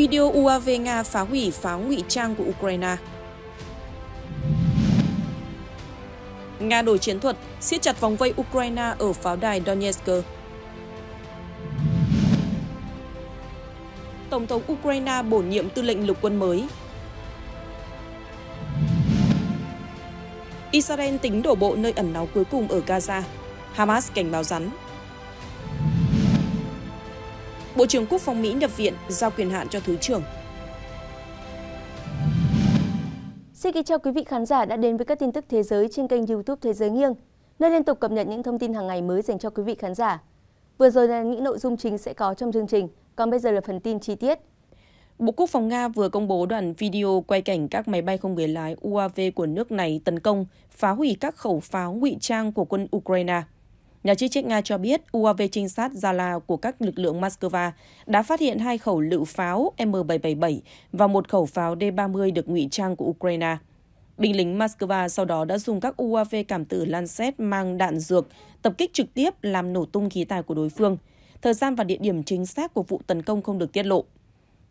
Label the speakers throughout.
Speaker 1: Video UAV Nga phá hủy pháo ngụy trang của Ukraine Nga đổi chiến thuật, siết chặt vòng vây Ukraine ở pháo đài Donetsk. Tổng thống Ukraine bổ nhiệm tư lệnh lục quân mới. Israel tính đổ bộ nơi ẩn náu cuối cùng ở Gaza. Hamas cảnh báo rắn. Bộ trưởng Quốc phòng Mỹ nhập viện giao quyền hạn cho Thứ trưởng. Xin kính chào quý vị khán giả đã đến với các tin tức thế giới trên kênh youtube Thế giới nghiêng, nơi liên tục cập nhật những thông tin hàng ngày mới dành cho quý vị khán giả. Vừa rồi là những nội dung chính sẽ có trong chương trình, còn bây giờ là phần tin chi tiết. Bộ Quốc phòng Nga vừa công bố đoạn video quay cảnh các máy bay không người lái UAV của nước này tấn công, phá hủy các khẩu pháo ngụy trang của quân Ukraine. Nhà chức trách Nga cho biết UAV trinh sát Zala của các lực lượng Moscow đã phát hiện hai khẩu lựu pháo M777 và một khẩu pháo D-30 được ngụy trang của Ukraine. Binh lính Moscow sau đó đã dùng các UAV cảm tử Lancet mang đạn dược tập kích trực tiếp làm nổ tung khí tài của đối phương. Thời gian và địa điểm chính xác của vụ tấn công không được tiết lộ.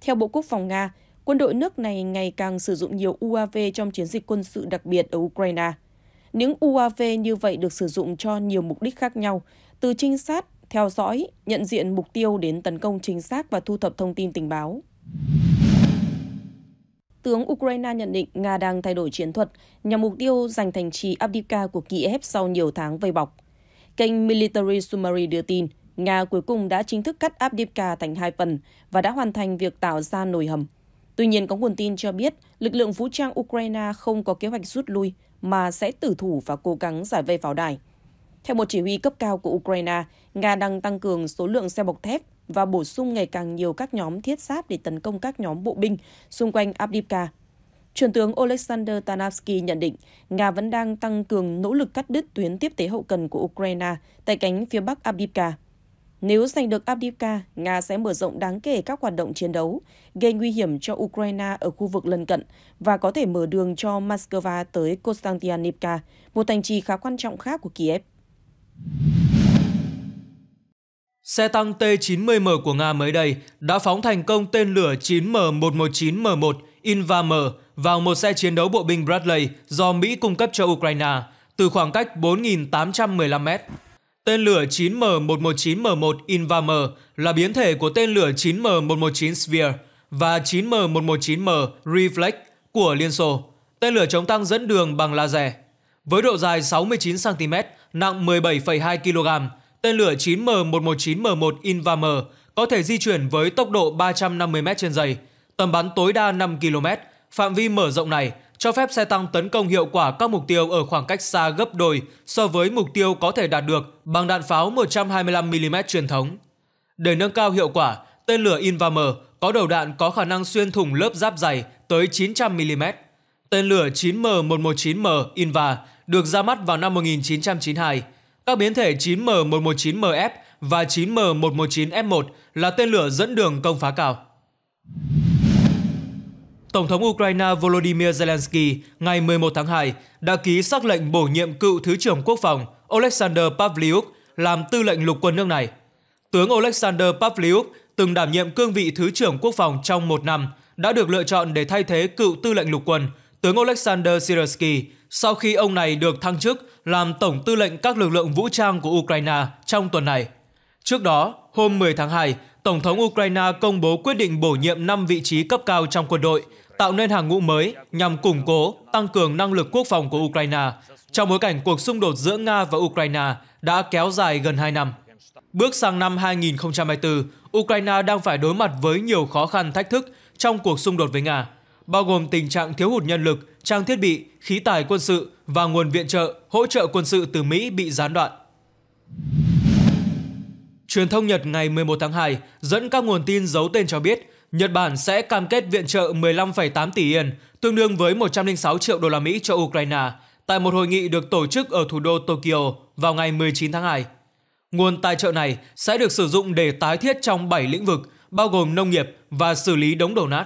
Speaker 1: Theo Bộ Quốc phòng Nga, quân đội nước này ngày càng sử dụng nhiều UAV trong chiến dịch quân sự đặc biệt ở Ukraine. Những UAV như vậy được sử dụng cho nhiều mục đích khác nhau, từ trinh sát, theo dõi, nhận diện mục tiêu đến tấn công chính xác và thu thập thông tin tình báo. Tướng Ukraine nhận định Nga đang thay đổi chiến thuật nhằm mục tiêu giành thành trì Abdivka của Kiev sau nhiều tháng vây bọc. Kênh Military Summary đưa tin, Nga cuối cùng đã chính thức cắt Abdivka thành hai phần và đã hoàn thành việc tạo ra nồi hầm. Tuy nhiên, có nguồn tin cho biết lực lượng vũ trang Ukraine không có kế hoạch rút lui, mà sẽ tử thủ và cố gắng giải vây pháo đài. Theo một chỉ huy cấp cao của Ukraine, Nga đang tăng cường số lượng xe bọc thép và bổ sung ngày càng nhiều các nhóm thiết giáp để tấn công các nhóm bộ binh xung quanh Abdivka. Truyền tướng Oleksandr Tanavsky nhận định Nga vẫn đang tăng cường nỗ lực cắt đứt tuyến tiếp tế hậu cần của Ukraine tại cánh phía bắc Abdivka. Nếu giành được Abdivka, Nga sẽ mở rộng đáng kể các hoạt động chiến đấu, gây nguy hiểm cho Ukraine ở khu vực lân cận và có thể mở đường cho Moscow tới Konstantinivka, một thành trì khá quan trọng khác của Kiev.
Speaker 2: Xe tăng T-90M của Nga mới đây đã phóng thành công tên lửa 9M119M1 Invam vào một xe chiến đấu bộ binh Bradley do Mỹ cung cấp cho Ukraine từ khoảng cách 4.815 m Tên lửa 9M119M1 Invam là biến thể của tên lửa 9M119 Sphere và 9M119M Reflex của Liên Xô. Tên lửa chống tăng dẫn đường bằng laser. Với độ dài 69cm, nặng 17,2 kg, tên lửa 9M119M1 Invam có thể di chuyển với tốc độ 350m trên giây, tầm bắn tối đa 5 km. Phạm vi mở rộng này cho phép xe tăng tấn công hiệu quả các mục tiêu ở khoảng cách xa gấp đôi so với mục tiêu có thể đạt được bằng đạn pháo 125mm truyền thống. Để nâng cao hiệu quả, tên lửa Invamer có đầu đạn có khả năng xuyên thủng lớp giáp dày tới 900mm. Tên lửa 9M119M Inva được ra mắt vào năm 1992. Các biến thể 9M119MF và 9M119F1 là tên lửa dẫn đường công phá cao. Tổng thống Ukraine Volodymyr Zelensky ngày 11 tháng 2 đã ký xác lệnh bổ nhiệm cựu Thứ trưởng Quốc phòng Oleksandr Pavlyuk làm tư lệnh lục quân nước này. Tướng Oleksandr Pavlyuk từng đảm nhiệm cương vị Thứ trưởng Quốc phòng trong một năm, đã được lựa chọn để thay thế cựu tư lệnh lục quân, tướng Oleksandr Sirsky, sau khi ông này được thăng chức làm Tổng tư lệnh các lực lượng vũ trang của Ukraine trong tuần này. Trước đó, hôm 10 tháng 2, Tổng thống Ukraine công bố quyết định bổ nhiệm 5 vị trí cấp cao trong quân đội, tạo nên hàng ngũ mới nhằm củng cố, tăng cường năng lực quốc phòng của Ukraine trong bối cảnh cuộc xung đột giữa Nga và Ukraine đã kéo dài gần 2 năm. Bước sang năm 2024, Ukraine đang phải đối mặt với nhiều khó khăn thách thức trong cuộc xung đột với Nga, bao gồm tình trạng thiếu hụt nhân lực, trang thiết bị, khí tài quân sự và nguồn viện trợ, hỗ trợ quân sự từ Mỹ bị gián đoạn. Truyền thông Nhật ngày 11 tháng 2 dẫn các nguồn tin giấu tên cho biết Nhật Bản sẽ cam kết viện trợ 15,8 tỷ yên, tương đương với 106 triệu đô la Mỹ cho Ukraine tại một hội nghị được tổ chức ở thủ đô Tokyo vào ngày 19 tháng 2. Nguồn tài trợ này sẽ được sử dụng để tái thiết trong 7 lĩnh vực, bao gồm nông nghiệp và xử lý đống đổ nát.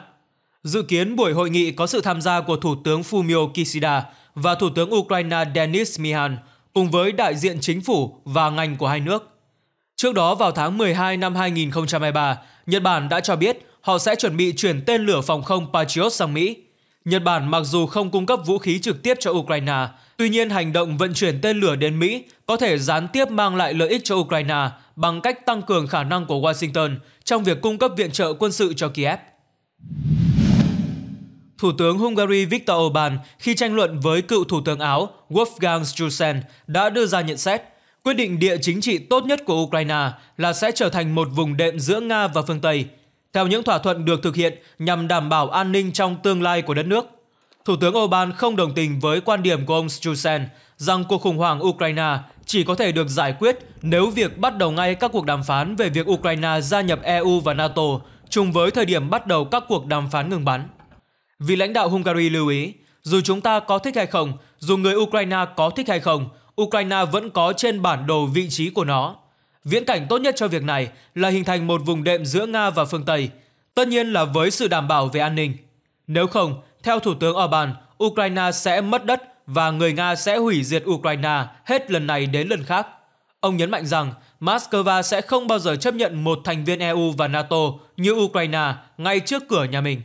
Speaker 2: Dự kiến buổi hội nghị có sự tham gia của Thủ tướng Fumio Kishida và Thủ tướng Ukraine Denis Mihan cùng với đại diện chính phủ và ngành của hai nước. Trước đó vào tháng 12 năm 2023, Nhật Bản đã cho biết họ sẽ chuẩn bị chuyển tên lửa phòng không Patriot sang Mỹ. Nhật Bản mặc dù không cung cấp vũ khí trực tiếp cho Ukraine, tuy nhiên hành động vận chuyển tên lửa đến Mỹ có thể gián tiếp mang lại lợi ích cho Ukraine bằng cách tăng cường khả năng của Washington trong việc cung cấp viện trợ quân sự cho Kiev. Thủ tướng Hungary Viktor Orbán khi tranh luận với cựu Thủ tướng Áo Wolfgang Schusen đã đưa ra nhận xét Quyết định địa chính trị tốt nhất của Ukraine là sẽ trở thành một vùng đệm giữa Nga và phương Tây, theo những thỏa thuận được thực hiện nhằm đảm bảo an ninh trong tương lai của đất nước. Thủ tướng Orbán không đồng tình với quan điểm của ông Stusen rằng cuộc khủng hoảng Ukraine chỉ có thể được giải quyết nếu việc bắt đầu ngay các cuộc đàm phán về việc Ukraine gia nhập EU và NATO chung với thời điểm bắt đầu các cuộc đàm phán ngừng bắn. Vì lãnh đạo Hungary lưu ý, dù chúng ta có thích hay không, dù người Ukraine có thích hay không, Ukraine vẫn có trên bản đồ vị trí của nó. Viễn cảnh tốt nhất cho việc này là hình thành một vùng đệm giữa Nga và phương Tây, tất nhiên là với sự đảm bảo về an ninh. Nếu không, theo Thủ tướng Orbán, Ukraine sẽ mất đất và người Nga sẽ hủy diệt Ukraine hết lần này đến lần khác. Ông nhấn mạnh rằng Moscow sẽ không bao giờ chấp nhận một thành viên EU và NATO như Ukraine ngay trước cửa nhà mình.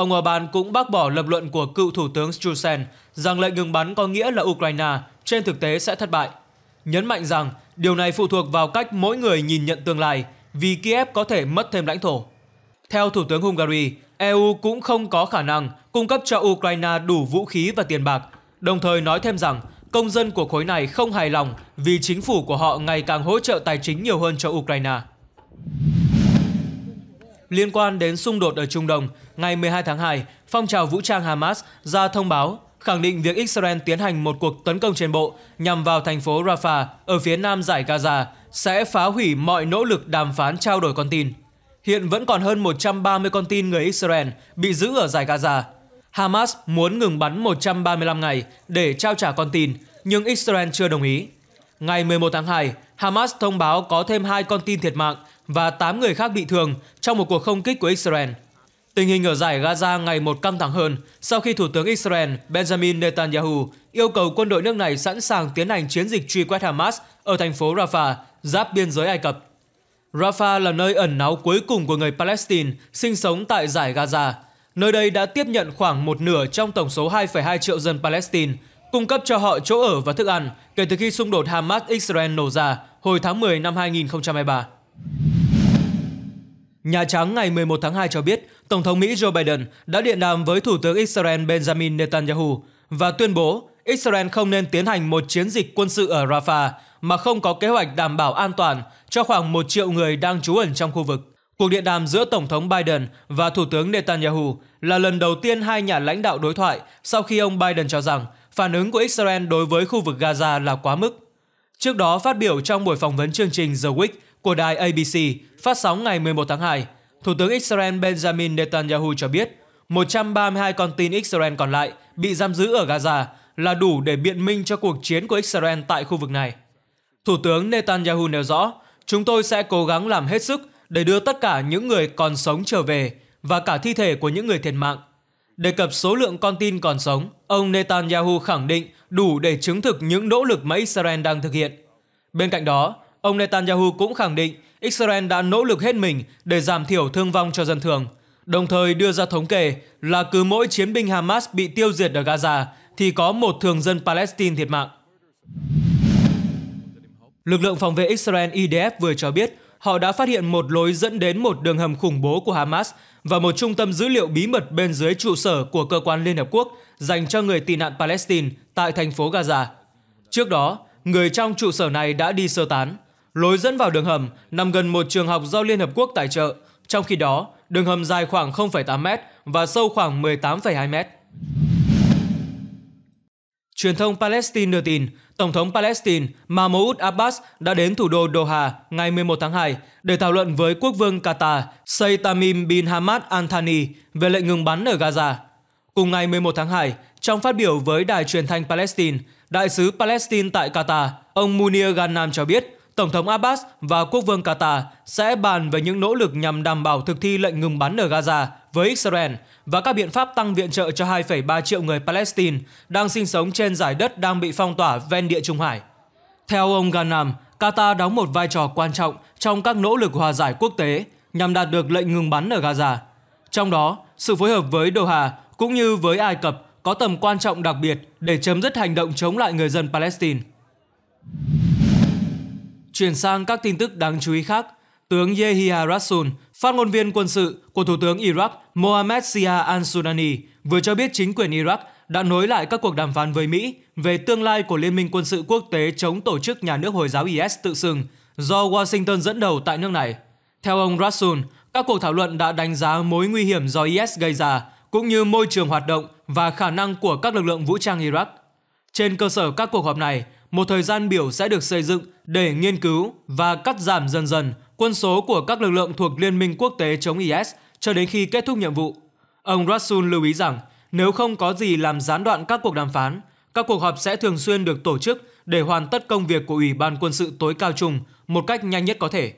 Speaker 2: Ông Orbán cũng bác bỏ lập luận của cựu Thủ tướng Strusen rằng lệnh ngừng bắn có nghĩa là Ukraine trên thực tế sẽ thất bại. Nhấn mạnh rằng điều này phụ thuộc vào cách mỗi người nhìn nhận tương lai vì Kiev có thể mất thêm lãnh thổ. Theo Thủ tướng Hungary, EU cũng không có khả năng cung cấp cho Ukraine đủ vũ khí và tiền bạc, đồng thời nói thêm rằng công dân của khối này không hài lòng vì chính phủ của họ ngày càng hỗ trợ tài chính nhiều hơn cho Ukraine. Liên quan đến xung đột ở Trung Đông, ngày 12 tháng 2, phong trào vũ trang Hamas ra thông báo khẳng định việc Israel tiến hành một cuộc tấn công trên bộ nhằm vào thành phố Rafah ở phía nam giải Gaza sẽ phá hủy mọi nỗ lực đàm phán trao đổi con tin. Hiện vẫn còn hơn 130 con tin người Israel bị giữ ở giải Gaza. Hamas muốn ngừng bắn 135 ngày để trao trả con tin, nhưng Israel chưa đồng ý. Ngày 11 tháng 2, Hamas thông báo có thêm hai con tin thiệt mạng và 8 người khác bị thương trong một cuộc không kích của Israel. Tình hình ở giải Gaza ngày một căng thẳng hơn sau khi Thủ tướng Israel Benjamin Netanyahu yêu cầu quân đội nước này sẵn sàng tiến hành chiến dịch truy quét Hamas ở thành phố Rafah, giáp biên giới Ai Cập. Rafah là nơi ẩn náu cuối cùng của người Palestine sinh sống tại giải Gaza. Nơi đây đã tiếp nhận khoảng một nửa trong tổng số 2,2 triệu dân Palestine, cung cấp cho họ chỗ ở và thức ăn kể từ khi xung đột Hamas-Israel nổ ra hồi tháng 10 năm 2023. Nhà Trắng ngày 11 tháng 2 cho biết, Tổng thống Mỹ Joe Biden đã điện đàm với Thủ tướng Israel Benjamin Netanyahu và tuyên bố Israel không nên tiến hành một chiến dịch quân sự ở Rafah mà không có kế hoạch đảm bảo an toàn cho khoảng một triệu người đang trú ẩn trong khu vực. Cuộc điện đàm giữa Tổng thống Biden và Thủ tướng Netanyahu là lần đầu tiên hai nhà lãnh đạo đối thoại sau khi ông Biden cho rằng phản ứng của Israel đối với khu vực Gaza là quá mức. Trước đó phát biểu trong buổi phỏng vấn chương trình The Week, của đài ABC phát sóng ngày 11 tháng 2, Thủ tướng Israel Benjamin Netanyahu cho biết 132 con tin Israel còn lại bị giam giữ ở Gaza là đủ để biện minh cho cuộc chiến của Israel tại khu vực này. Thủ tướng Netanyahu nêu rõ, chúng tôi sẽ cố gắng làm hết sức để đưa tất cả những người còn sống trở về và cả thi thể của những người thiệt mạng. Đề cập số lượng con tin còn sống, ông Netanyahu khẳng định đủ để chứng thực những nỗ lực mà Israel đang thực hiện. Bên cạnh đó, Ông Netanyahu cũng khẳng định Israel đã nỗ lực hết mình để giảm thiểu thương vong cho dân thường, đồng thời đưa ra thống kê là cứ mỗi chiến binh Hamas bị tiêu diệt ở Gaza thì có một thường dân Palestine thiệt mạng. Lực lượng phòng vệ Israel IDF vừa cho biết họ đã phát hiện một lối dẫn đến một đường hầm khủng bố của Hamas và một trung tâm dữ liệu bí mật bên dưới trụ sở của cơ quan Liên Hợp Quốc dành cho người tị nạn Palestine tại thành phố Gaza. Trước đó, người trong trụ sở này đã đi sơ tán – Lối dẫn vào đường hầm nằm gần một trường học do Liên Hợp Quốc tài trợ, trong khi đó đường hầm dài khoảng 0,8 mét và sâu khoảng 18,2 mét. Truyền thông Palestine đưa tin, Tổng thống Palestine Mahmoud Abbas đã đến thủ đô Doha ngày 11 tháng 2 để thảo luận với quốc vương Qatar Sheikh Tamim bin Hamad Al Thani về lệnh ngừng bắn ở Gaza. Cùng ngày 11 tháng 2, trong phát biểu với đài truyền thanh Palestine, đại sứ Palestine tại Qatar, ông Munir Ghanem cho biết Tổng thống Abbas và quốc vương Qatar sẽ bàn về những nỗ lực nhằm đảm bảo thực thi lệnh ngừng bắn ở Gaza với Israel và các biện pháp tăng viện trợ cho 2,3 triệu người Palestine đang sinh sống trên giải đất đang bị phong tỏa ven địa Trung Hải. Theo ông Ghanam, Qatar đóng một vai trò quan trọng trong các nỗ lực hòa giải quốc tế nhằm đạt được lệnh ngừng bắn ở Gaza. Trong đó, sự phối hợp với Doha cũng như với Ai Cập có tầm quan trọng đặc biệt để chấm dứt hành động chống lại người dân Palestine. Chuyển sang các tin tức đáng chú ý khác, tướng Yehia Rasul, phát ngôn viên quân sự của Thủ tướng Iraq Mohammed Sia al-Sudani vừa cho biết chính quyền Iraq đã nối lại các cuộc đàm phán với Mỹ về tương lai của Liên minh quân sự quốc tế chống tổ chức nhà nước Hồi giáo IS tự xưng do Washington dẫn đầu tại nước này. Theo ông Rasul, các cuộc thảo luận đã đánh giá mối nguy hiểm do IS gây ra, cũng như môi trường hoạt động và khả năng của các lực lượng vũ trang Iraq. Trên cơ sở các cuộc họp này, một thời gian biểu sẽ được xây dựng để nghiên cứu và cắt giảm dần dần quân số của các lực lượng thuộc Liên minh quốc tế chống IS cho đến khi kết thúc nhiệm vụ. Ông Rasul lưu ý rằng nếu không có gì làm gián đoạn các cuộc đàm phán, các cuộc họp sẽ thường xuyên được tổ chức để hoàn tất công việc của Ủy ban quân sự tối cao chung một cách nhanh nhất có thể.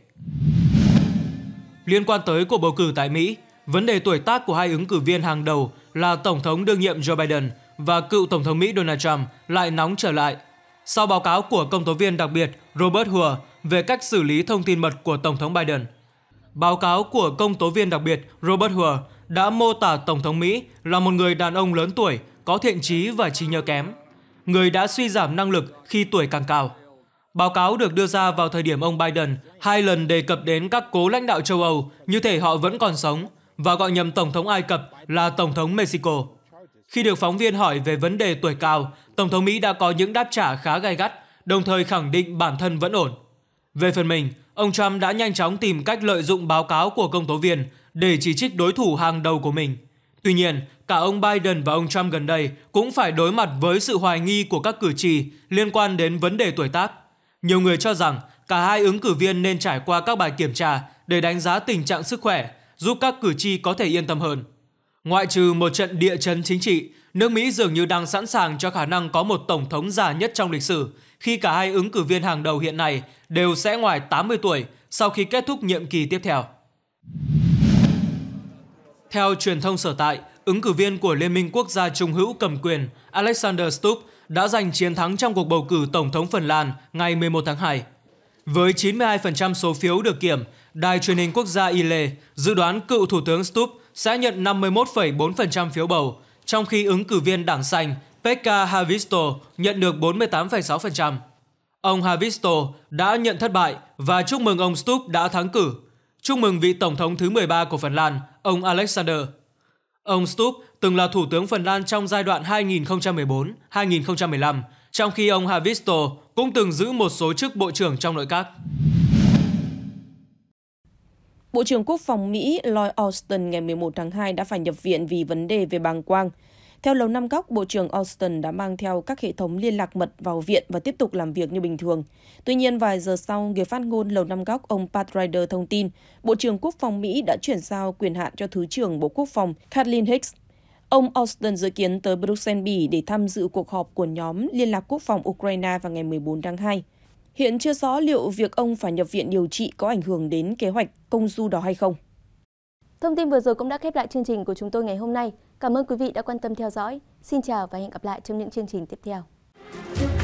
Speaker 2: Liên quan tới cuộc bầu cử tại Mỹ, vấn đề tuổi tác của hai ứng cử viên hàng đầu là Tổng thống đương nhiệm Joe Biden và cựu Tổng thống Mỹ Donald Trump lại nóng trở lại – sau báo cáo của công tố viên đặc biệt Robert Hua về cách xử lý thông tin mật của Tổng thống Biden. Báo cáo của công tố viên đặc biệt Robert Hua đã mô tả Tổng thống Mỹ là một người đàn ông lớn tuổi, có thiện trí và trí nhớ kém, người đã suy giảm năng lực khi tuổi càng cao. Báo cáo được đưa ra vào thời điểm ông Biden hai lần đề cập đến các cố lãnh đạo châu Âu như thể họ vẫn còn sống và gọi nhầm Tổng thống Ai Cập là Tổng thống Mexico. Khi được phóng viên hỏi về vấn đề tuổi cao Tổng thống Mỹ đã có những đáp trả khá gay gắt, đồng thời khẳng định bản thân vẫn ổn. Về phần mình, ông Trump đã nhanh chóng tìm cách lợi dụng báo cáo của công tố viên để chỉ trích đối thủ hàng đầu của mình. Tuy nhiên, cả ông Biden và ông Trump gần đây cũng phải đối mặt với sự hoài nghi của các cử tri liên quan đến vấn đề tuổi tác. Nhiều người cho rằng cả hai ứng cử viên nên trải qua các bài kiểm tra để đánh giá tình trạng sức khỏe, giúp các cử tri có thể yên tâm hơn. Ngoại trừ một trận địa chấn chính trị Nước Mỹ dường như đang sẵn sàng cho khả năng có một tổng thống già nhất trong lịch sử khi cả hai ứng cử viên hàng đầu hiện nay đều sẽ ngoài 80 tuổi sau khi kết thúc nhiệm kỳ tiếp theo. Theo truyền thông sở tại, ứng cử viên của Liên minh quốc gia trung hữu cầm quyền Alexander Stubb đã giành chiến thắng trong cuộc bầu cử Tổng thống Phần Lan ngày 11 tháng 2. Với 92% số phiếu được kiểm, đài truyền hình quốc gia Ile dự đoán cựu Thủ tướng Stubb sẽ nhận 51,4% phiếu bầu, trong khi ứng cử viên Đảng Xanh Pekka Havisto nhận được 48,6%. Ông Havisto đã nhận thất bại và chúc mừng ông Stubb đã thắng cử. Chúc mừng vị Tổng thống thứ 13 của Phần Lan, ông Alexander. Ông Stubb từng là Thủ tướng Phần Lan trong giai đoạn 2014-2015, trong khi ông Havisto cũng từng giữ một số chức Bộ trưởng trong nội các.
Speaker 1: Bộ trưởng Quốc phòng Mỹ Lloyd Austin ngày 11 tháng 2 đã phải nhập viện vì vấn đề về bàng quang. Theo Lầu Năm Góc, Bộ trưởng Austin đã mang theo các hệ thống liên lạc mật vào viện và tiếp tục làm việc như bình thường. Tuy nhiên, vài giờ sau, người phát ngôn Lầu Năm Góc ông Pat Ryder thông tin Bộ trưởng Quốc phòng Mỹ đã chuyển giao quyền hạn cho Thứ trưởng Bộ Quốc phòng Kathleen Hicks. Ông Austin dự kiến tới Bruxelles, để tham dự cuộc họp của nhóm Liên lạc Quốc phòng Ukraine vào ngày 14 tháng 2. Hiện chưa rõ liệu việc ông phải nhập viện điều trị có ảnh hưởng đến kế hoạch công du đó hay không. Thông tin vừa rồi cũng đã khép lại chương trình của chúng tôi ngày hôm nay. Cảm ơn quý vị đã quan tâm theo dõi. Xin chào và hẹn gặp lại trong những chương trình tiếp theo.